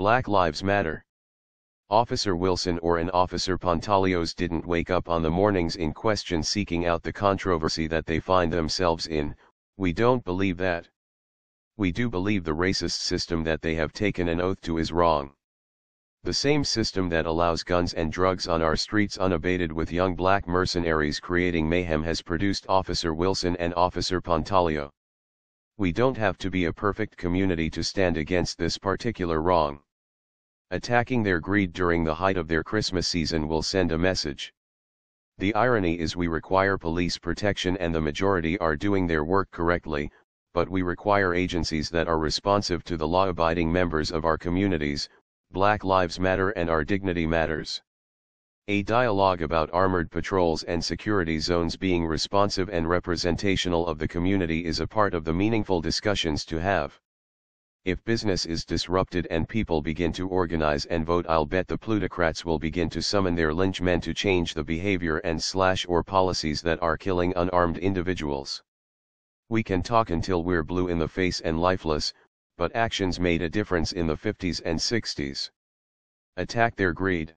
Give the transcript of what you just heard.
Black Lives Matter. Officer Wilson or an officer Pontalios didn't wake up on the mornings in question seeking out the controversy that they find themselves in, we don't believe that. We do believe the racist system that they have taken an oath to is wrong. The same system that allows guns and drugs on our streets unabated with young black mercenaries creating mayhem has produced Officer Wilson and Officer Pontalio. We don't have to be a perfect community to stand against this particular wrong. Attacking their greed during the height of their Christmas season will send a message. The irony is we require police protection and the majority are doing their work correctly, but we require agencies that are responsive to the law-abiding members of our communities, Black Lives Matter and Our Dignity Matters. A dialogue about armored patrols and security zones being responsive and representational of the community is a part of the meaningful discussions to have. If business is disrupted and people begin to organize and vote I'll bet the plutocrats will begin to summon their lynchmen to change the behavior and slash or policies that are killing unarmed individuals. We can talk until we're blue in the face and lifeless, but actions made a difference in the 50s and 60s. Attack their greed.